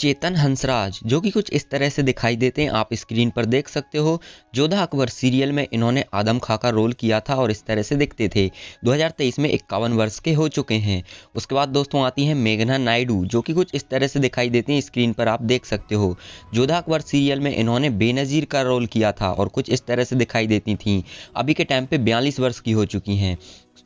चेतन हंसराज जो कि कुछ इस तरह से दिखाई देते हैं आप स्क्रीन पर देख सकते हो जोधा अकबर सीरियल में इन्होंने आदम खां का रोल किया था और इस तरह से दिखते थे 2023 में इक्यावन वर्ष के हो चुके हैं उसके बाद दोस्तों आती हैं मेघना नायडू जो कि कुछ इस तरह से दिखाई देती हैं स्क्रीन पर आप देख सकते हो जोधा अकबर सीरियल में इन्होंने बेनज़ीर का रोल किया था और कुछ इस तरह से दिखाई देती थी अभी के टाइम पर बयालीस वर्ष की हो चुकी हैं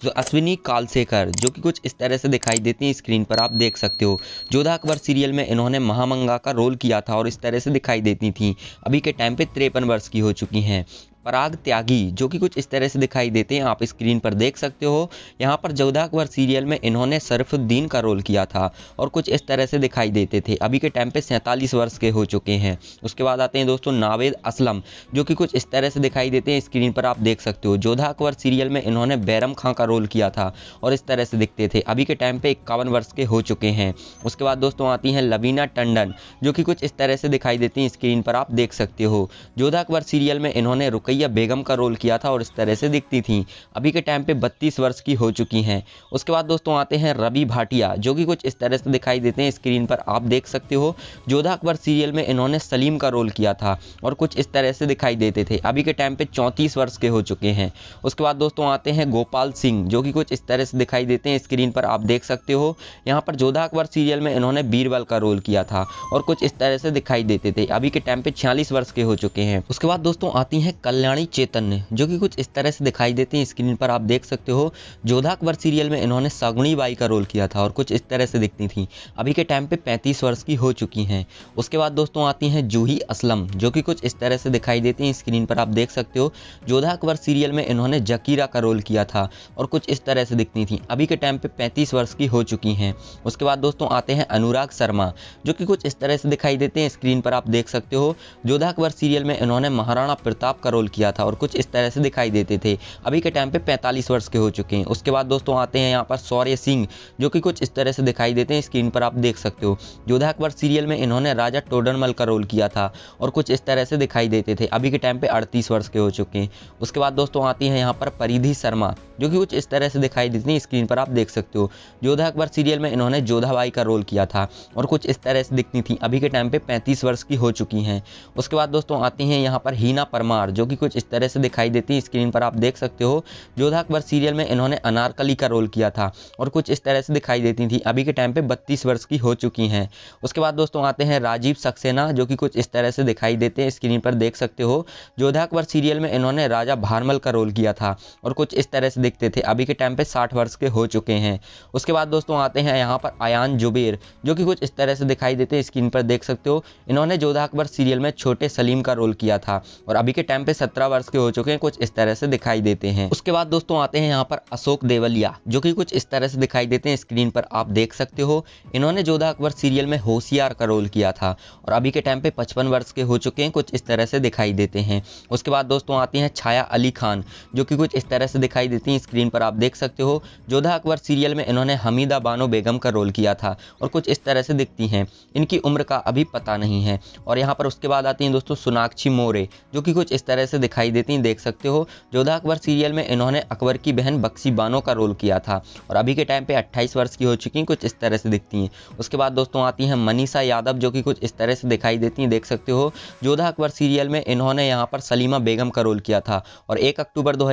तो अश्विनी कालशेखर जो कि कुछ इस तरह से दिखाई देती हैं स्क्रीन पर आप देख सकते हो जोधा अकबर सीरियल में इन्होंने महामंगा का रोल किया था और इस तरह से दिखाई देती थी अभी के टाइम पे तिरपन वर्ष की हो चुकी हैं पराग त्यागी जो कि कुछ इस तरह से दिखाई देते हैं आप स्क्रीन पर देख सकते हो यहाँ पर जोधा अकबर सीरियल में इन्होंने सरफुद्दीन का रोल किया था और कुछ इस तरह से दिखाई देते थे अभी के टाइम पे सैंतालीस वर्ष के हो चुके हैं उसके बाद आते हैं दोस्तों नावेद असलम जो कि कुछ इस तरह से दिखाई देते हैं स्क्रीन पर आप देख सकते हो जोधा अकबर सीरियल में इन्होंने बैरम खां का रोल किया था और इस तरह से दिखते थे अभी के टाइम पे इक्यावन वर्ष के हो चुके हैं उसके बाद दोस्तों आती हैं लवीना टंडन जो कि कुछ इस तरह से दिखाई देती हैं स्क्रीन पर आप देख सकते हो जोधा अकबर सीरियल में इन्होंने रुकई रुकैया बेगम का रोल किया था और इस तरह से दिखती थी अभी के टाइम पे 32 वर्ष की हो चुकी हैं उसके बाद दोस्तों आते हैं रवि भाटिया जो कि कुछ इस तरह से दिखाई देते हैं स्क्रीन पर आप देख सकते हो जोधा अकबर सीरियल में इन्होंने सलीम का रोल किया था और कुछ इस तरह से दिखाई देते थे अभी के टाइम पर चौंतीस वर्ष के हो चुके हैं उसके बाद दोस्तों आते हैं गोपाल सिंह जो कि कुछ इस तरह से दिखाई देते हैं स्क्रीन पर आप देख सकते हो यहाँ पर जोधा अकबर सीरियल में इन्होंने बीरबल का रोल किया था और कुछ इस तरह से दिखाई देते थे अभी के टाइम पे 46 वर्ष के हो चुके हैं उसके बाद दोस्तों आती हैं कल कल्याणी चेतन्य जो कि कुछ इस तरह से दिखाई देते हैं स्क्रीन पर आप देख सकते हो जोधा अकबर सीरियल में इन्होंने सगुणी बाई का रोल किया था और कुछ इस तरह से दिखती थी अभी के टाइम पे 35 वर्ष की हो चुकी हैं उसके बाद दोस्तों आती हैं जूही असलम जो कि कुछ इस तरह से दिखाई देती हैं स्क्रीन पर आप देख सकते हो जोधा अकबर सीरियल में इन्होंने जकीरा का रोल किया था और कुछ इस तरह से दिखती थी अभी के टाइम पे पैंतीस वर्ष की हो चुकी हैं उसके बाद दोस्तों आते हैं अनुराग शर्मा जो कि कुछ इस तरह से दिखाई देते हैं स्क्रीन पर आप देख सकते हो जोधा अकबर सीरियल में इन्होंने महाराणा प्रताप का रोल किया था और कुछ इस तरह से दिखाई देते थे अभी के टाइम पे 45 वर्ष के हो चुके हैं उसके बाद दोस्तों आते हैं यहाँ पर सौर्य सिंह जो कि कुछ इस तरह से दिखाई देते हैं स्क्रीन पर आप देख सकते हो जोधा अकबर सीरियल में इन्होंने राजा टोडरमल का रोल किया था और कुछ इस तरह से दिखाई देते थे अभी के टाइम पर अड़तीस वर्ष के हो चुके हैं उसके बाद दोस्तों आती हैं यहाँ पर परिधि शर्मा जो कि कुछ इस तरह से दिखाई देती हैं स्क्रीन पर आप देख सकते हो जोधा अकबर सीरियल में इन्होंने जोधाबाई का रोल किया था और कुछ इस तरह से दिखती थी अभी के टाइम पे 35 वर्ष की हो चुकी हैं उसके बाद दोस्तों आती हैं यहाँ पर हीना परमार जो कि कुछ इस तरह से दिखाई देती है स्क्रीन पर आप देख सकते हो जोधा अकबर सीरियल में इन्होंने अनारकली का रोल किया था और कुछ इस तरह से दिखाई देती थी अभी के टाइम पे बत्तीस वर्ष की हो चुकी हैं उसके बाद दोस्तों आते हैं राजीव सक्सेना जो कि कुछ इस तरह से दिखाई देते हैं स्क्रीन पर देख सकते हो जोधा अकबर सीरियल में इन्होंने राजा भारमल का रोल किया था और कुछ इस तरह से दिखते थे अभी के टाइम पर साठ वर्ष के हो चुके हैं उसके बाद दोस्तों आते हैं यहाँ पर आयान जुबेर जो कि कुछ इस तरह से दिखाई देते हैं स्क्रीन पर देख सकते हो इन्होंने जोधा अकबर सीरियल में छोटे सलीम का रोल किया था और अभी के टाइम पे सत्रह वर्ष के हो चुके हैं कुछ इस तरह से दिखाई देते हैं उसके बाद दोस्तों आते हैं यहाँ पर अशोक देवलिया जो कि कुछ इस तरह से दिखाई देते हैं स्क्रीन पर आप देख सकते हो इन्होंने जोधा अकबर सीरियल में होशियार का रोल किया था और अभी के टाइम पे पचपन वर्ष के हो चुके हैं कुछ इस तरह से दिखाई देते हैं उसके बाद दोस्तों आते हैं छाया अली खान जो कि कुछ इस तरह से दिखाई देती हैं स्क्रीन पर आप देख सकते हो जोधा अकबर सीरियल में इन्होंने हमीदा बानो बेगम का रोल किया था और कुछ इस तरह से दिखती हैं इनकी उम्र का अभी पता नहीं है और यहाँ पर उसके बाद आती हैं दोस्तों सोनाक्षी मोरे जो कि कुछ इस तरह से से दिखाई देती देख सकते हो जोधा अकबर सीरियल में इन्होंने अकबर की बहन बक्सी बानो का रोल किया था और अभी के टाइम पे 28 वर्ष की हो चुकी हैं कुछ इस तरह से दिखती हैं उसके बाद दोस्तों आती हैं मनीषा यादव जो कि कुछ इस तरह से दिखाई देती हैं देख सकते हो जोधा अकबर सीरियल में इन्होंने यहाँ पर सलीमा बेगम का रोल किया था और एक अक्टूबर दो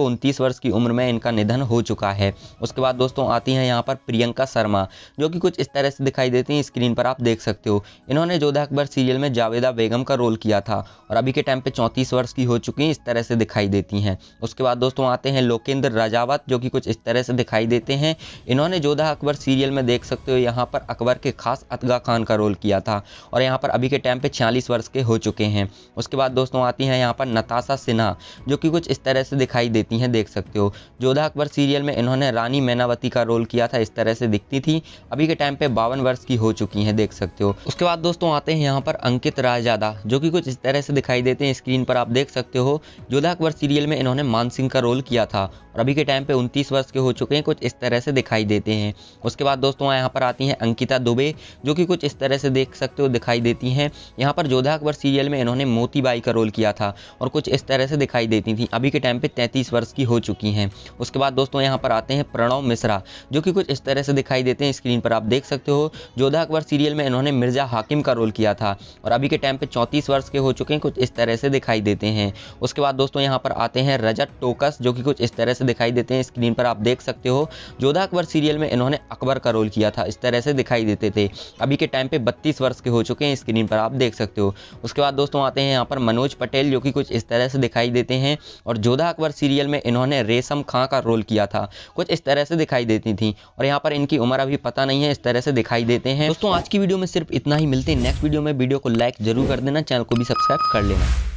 को उनतीस वर्ष की उम्र में इनका निधन हो चुका है उसके बाद दोस्तों आती हैं यहाँ पर प्रियंका शर्मा जो कि कुछ इस तरह से दिखाई देती हैं स्क्रीन पर आप देख सकते हो इन्होंने जोधा अकबर सीरियल में जावेदा बेगम का रोल किया था और अभी के टाइम पे चौंतीस वर्ष की हो चुकी इस तरह से दिखाई देती हैं उसके बाद दोस्तों आते हैं लोकेंद्र राजावत जो कि कुछ इस तरह से दिखाई देते हैं इन्होंने जोधा अकबर सीरियल में देख सकते हो यहाँ पर अकबर के खास अतगा खान का रोल किया था और यहाँ पर अभी के टाइम पर छियालीस वर्ष के हो चुके हैं उसके बाद दोस्तों आती हैं यहाँ पर नताशा सिन्हा जो कि कुछ इस तरह से दिखाई देती हैं देख सकते हो जोधा अकबर सीरियल में इन्होंने रानी मैनावती का रोल किया था इस तरह से दिखती थी अभी के टाइम पे बावन वर्ष की हो चुकी हैं देख सकते हो उसके बाद दोस्तों आते हैं यहाँ पर अंकित राजादा जो कि कुछ इस तरह से दिखाई देते हैं स्क्रीन पर आप देख देख सकते हो जोधा अकबर सीरियल में इन्होंने मान सिंह का रोल किया था और अभी के टाइम पे उनतीस वर्ष के हो चुके हैं कुछ इस तरह से दिखाई देते हैं उसके बाद दोस्तों यहाँ पर आती हैं अंकिता दुबे जो कि कुछ इस तरह से देख सकते हो दिखाई देती हैं यहाँ पर जोधा अकबर सीरियल में इन्होंने मोतीबाई का रोल किया था और कुछ इस तरह से दिखाई देती थी अभी के टाइम पर तैंतीस वर्ष की हो चुकी हैं उसके बाद दोस्तों यहाँ पर आते हैं प्रणव मिश्रा जो कि कुछ इस तरह से दिखाई देते हैं स्क्रीन पर आप देख सकते हो जोधा अकबर सीरियल में इन्होंने मिर्जा हाकिम का रोल किया था और अभी के टाइम पे चौंतीस वर्ष के हो चुके हैं कुछ इस तरह से दिखाई देते हैं हैं उसके बाद दोस्तों यहाँ पर आते हैं रजत टोकस जो कि कुछ इस तरह से दिखाई देते हैं स्क्रीन पर आप देख सकते हो जोधा अकबर सीरियल में इन्होंने अकबर का रोल किया था इस तरह से दिखाई देते थे अभी के टाइम पे बत्तीस वर्ष के हो चुके हैं स्क्रीन पर आप देख सकते हो उसके बाद दोस्तों आते हैं यहाँ पर मनोज पटेल जो कि कुछ इस तरह से दिखाई देते हैं और जोधा अकबर सीरियल में इन्होंने रेशम खां का रोल किया था कुछ इस तरह से दिखाई देती थी और यहाँ पर इनकी उम्र अभी पता नहीं है इस तरह से दिखाई देते हैं दोस्तों आज की वीडियो में सिर्फ इतना ही मिलते हैं नेक्स्ट वीडियो में वीडियो को लाइक जरूर कर देना चैनल को भी सब्सक्राइब कर लेना